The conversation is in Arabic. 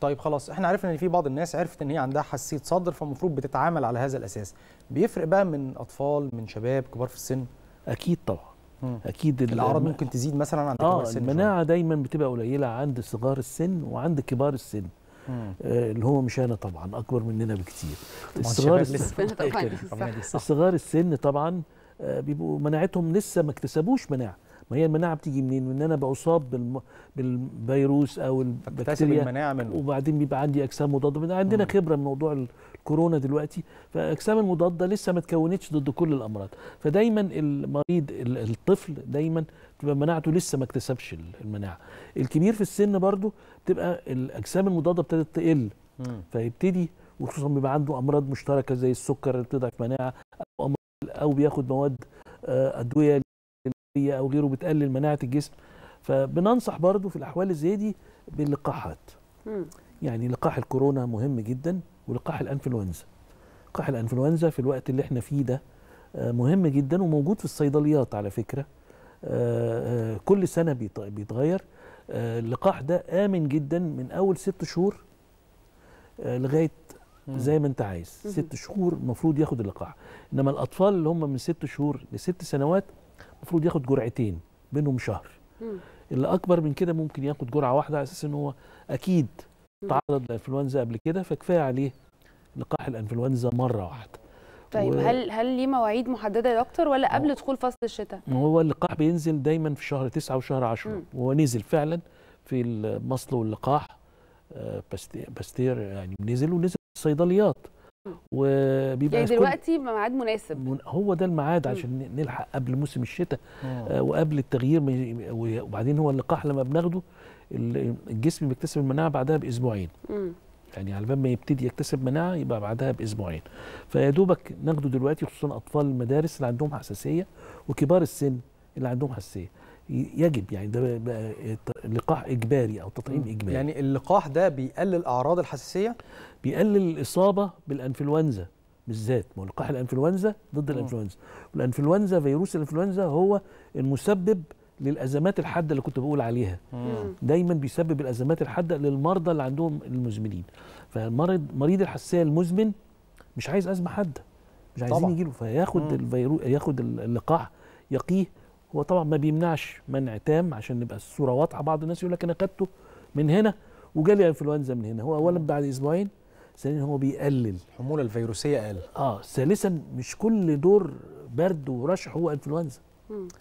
طيب خلاص احنا عرفنا ان في بعض الناس عرفت ان هي عندها حساسيه صدر فالمفروض بتتعامل على هذا الاساس بيفرق بقى من اطفال من شباب كبار في السن اكيد طبعا مم. اكيد الاعراض ممكن تزيد مثلا عند آه كبار السن المناعه دايما بتبقى قليله عند صغار السن وعند كبار السن آه اللي هو مش انا طبعا اكبر مننا بكتير الصغار السن الصغار السن طبعا آه، بيبقوا مناعتهم لسه ما اكتسبوش مناعه ما هي المناعه بتيجي منين؟ من ان انا بصاب بالم... بالفيروس او البكتيريا المناعه منه وبعدين بيبقى عندي اجسام مضاده عندنا مم. خبره من موضوع الكورونا دلوقتي فاجسام المضاده لسه ما اتكونتش ضد كل الامراض فدايما المريض الطفل دايما تبقى مناعته لسه ما اكتسبش المناعه الكبير في السن برضه تبقى الاجسام المضاده ابتدت تقل فيبتدي وخصوصا بيبقى عنده امراض مشتركه زي السكر اللي بتضعف مناعه او أمراض او بياخد مواد آه، ادويه او غيره بتقلل مناعه الجسم فبننصح برضو في الاحوال زي دي باللقاحات يعني لقاح الكورونا مهم جدا ولقاح الانفلونزا لقاح الانفلونزا في الوقت اللي احنا فيه ده آه، مهم جدا وموجود في الصيدليات على فكره آه، آه، كل سنه بيتغير اللقاح ده امن جدا من اول ست شهور لغايه زي ما انت عايز ست شهور المفروض ياخد اللقاح انما الاطفال اللي هم من ست شهور لست سنوات المفروض ياخد جرعتين بينهم شهر اللي اكبر من كده ممكن ياخد جرعه واحده على اساس ان هو اكيد تعرض لانفلونزا قبل كده فكفايه عليه لقاح الانفلونزا مره واحده طيب و... هل هل ليه مواعيد محدده يا دكتور ولا قبل دخول فصل الشتاء؟ هو اللقاح بينزل دايما في شهر 9 وشهر 10 وهو نزل فعلا في مصل واللقاح آه، باستير يعني نزل ونزل الصيدليات وبيبقى يعني دلوقتي ميعاد مناسب هو ده الميعاد عشان نلحق قبل موسم الشتاء آه وقبل التغيير وبعدين هو اللقاح لما بناخده الجسم بيكتسب المناعه بعدها باسبوعين مم. يعني على بال ما يبتدي يكتسب مناعه يبقى بعدها باسبوعين فيا دوبك ناخده دلوقتي خصوصا اطفال المدارس اللي عندهم حساسيه وكبار السن اللي عندهم حساسيه يجب يعني ده لقاح اجباري او تطعيم اجباري يعني اللقاح ده بيقلل اعراض الحساسيه بيقلل الاصابه بالانفلونزا بالذات ما لقاح الانفلونزا ضد الانفلونزا والانفلونزا فيروس الانفلونزا هو المسبب للازمات الحاده اللي كنت بقول عليها مم. دايما بيسبب الازمات الحاده للمرضى اللي عندهم المزمنين فمرض مريض الحساسيه المزمن مش عايز ازمه حاده مش عايزين يجيله فياخد الفيروس ياخد اللقاح يقيه هو طبعا ما بيمنعش منع تام عشان نبقى الصوره واضحه بعض الناس يقول لك انا خدته من هنا وجالي انفلونزا من هنا هو اولا بعد اسبوعين ثانيا هو بيقلل الحموله الفيروسيه اقل اه ثالثا مش كل دور برد ورشح هو انفلونزا